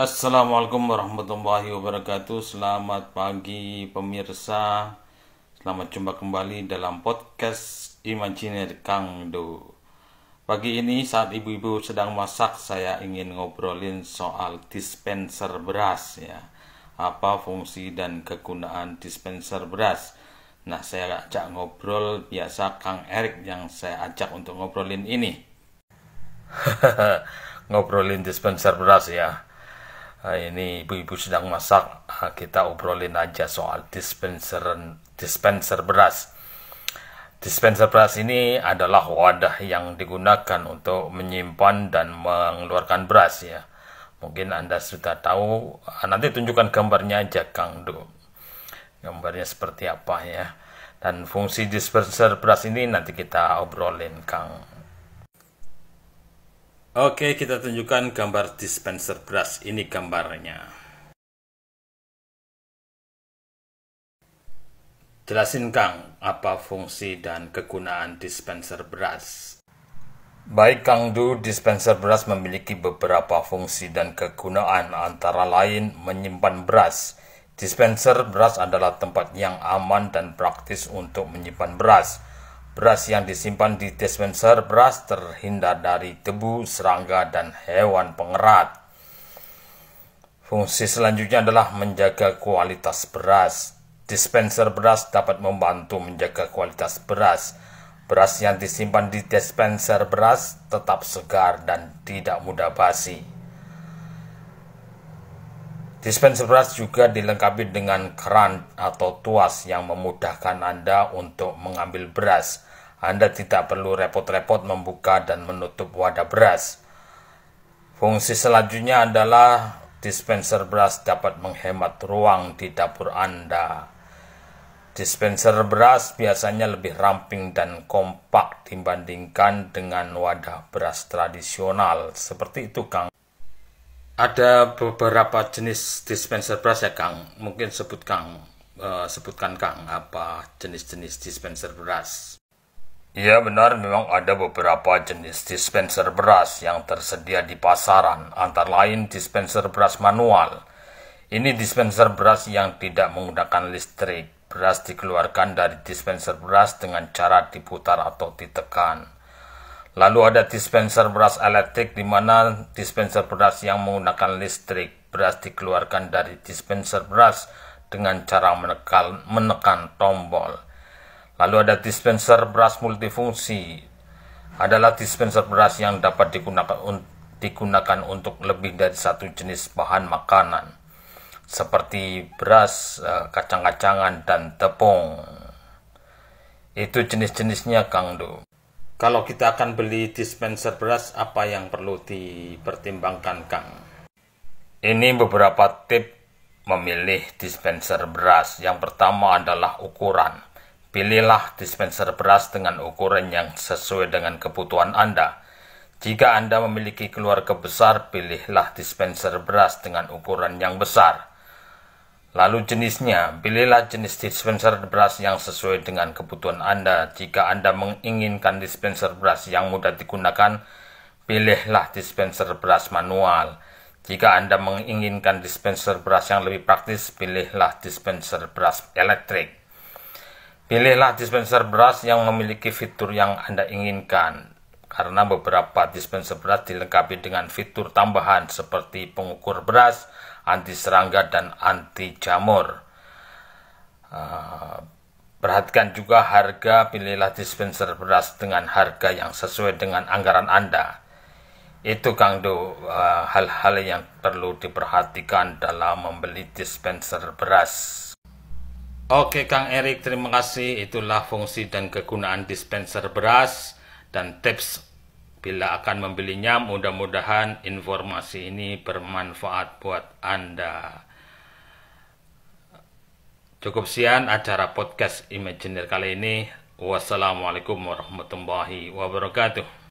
Assalamualaikum warahmatullahi wabarakatuh Selamat pagi pemirsa Selamat jumpa kembali dalam podcast Imajiner Kang Do Pagi ini saat ibu-ibu sedang masak Saya ingin ngobrolin soal dispenser beras ya Apa fungsi dan kegunaan dispenser beras Nah saya ajak ngobrol biasa Kang Erik yang saya ajak untuk ngobrolin ini Ngobrolin dispenser beras ya Ah, ini ibu-ibu sedang masak ah, kita obrolin aja soal dispenser dispenser beras dispenser beras ini adalah wadah yang digunakan untuk menyimpan dan mengeluarkan beras ya mungkin anda sudah tahu ah, nanti tunjukkan gambarnya aja Kang Du gambarnya seperti apa ya dan fungsi dispenser beras ini nanti kita obrolin Kang Oke, kita tunjukkan gambar dispenser beras. Ini gambarnya. Jelasin Kang, apa fungsi dan kegunaan dispenser beras? Baik Kang Du, dispenser beras memiliki beberapa fungsi dan kegunaan antara lain menyimpan beras. Dispenser beras adalah tempat yang aman dan praktis untuk menyimpan beras Beras yang disimpan di dispenser beras terhindar dari tebu serangga, dan hewan pengerat. Fungsi selanjutnya adalah menjaga kualitas beras. Dispenser beras dapat membantu menjaga kualitas beras. Beras yang disimpan di dispenser beras tetap segar dan tidak mudah basi. Dispenser beras juga dilengkapi dengan keran atau tuas yang memudahkan Anda untuk mengambil beras. Anda tidak perlu repot-repot membuka dan menutup wadah beras. Fungsi selanjutnya adalah dispenser beras dapat menghemat ruang di dapur Anda. Dispenser beras biasanya lebih ramping dan kompak dibandingkan dengan wadah beras tradisional. Seperti itu, Kang ada beberapa jenis dispenser brush ya Kang. Mungkin sebut Kang, uh, sebutkan Kang apa jenis-jenis dispenser beras. Iya benar memang ada beberapa jenis dispenser beras yang tersedia di pasaran, antara lain dispenser beras manual. Ini dispenser beras yang tidak menggunakan listrik. Beras dikeluarkan dari dispenser beras dengan cara diputar atau ditekan. Lalu ada dispenser beras elektrik di mana dispenser beras yang menggunakan listrik. Beras dikeluarkan dari dispenser beras dengan cara menekan, menekan tombol. Lalu ada dispenser beras multifungsi. Adalah dispenser beras yang dapat digunakan, un digunakan untuk lebih dari satu jenis bahan makanan. Seperti beras, eh, kacang-kacangan, dan tepung. Itu jenis-jenisnya Kang kalau kita akan beli dispenser beras, apa yang perlu dipertimbangkan, Kang? Ini beberapa tip memilih dispenser beras. Yang pertama adalah ukuran. Pilihlah dispenser beras dengan ukuran yang sesuai dengan kebutuhan Anda. Jika Anda memiliki keluarga besar, pilihlah dispenser beras dengan ukuran yang besar. Lalu jenisnya, pilihlah jenis dispenser beras yang sesuai dengan kebutuhan Anda. Jika Anda menginginkan dispenser beras yang mudah digunakan, pilihlah dispenser beras manual. Jika Anda menginginkan dispenser beras yang lebih praktis, pilihlah dispenser beras elektrik. Pilihlah dispenser beras yang memiliki fitur yang Anda inginkan karena beberapa dispenser beras dilengkapi dengan fitur tambahan seperti pengukur beras, anti serangga, dan anti jamur. Eh, perhatikan juga harga, pilihlah dispenser beras dengan harga yang sesuai dengan anggaran Anda. Itu Kang Do, eh, hal-hal uh, yang perlu diperhatikan dalam membeli dispenser beras. Oke Kang Erik, terima kasih. Itulah fungsi dan kegunaan dispenser beras dan tips bila akan membelinya mudah-mudahan informasi ini bermanfaat buat Anda. Cukup sian acara podcast Imagineer kali ini. Wassalamualaikum warahmatullahi wabarakatuh.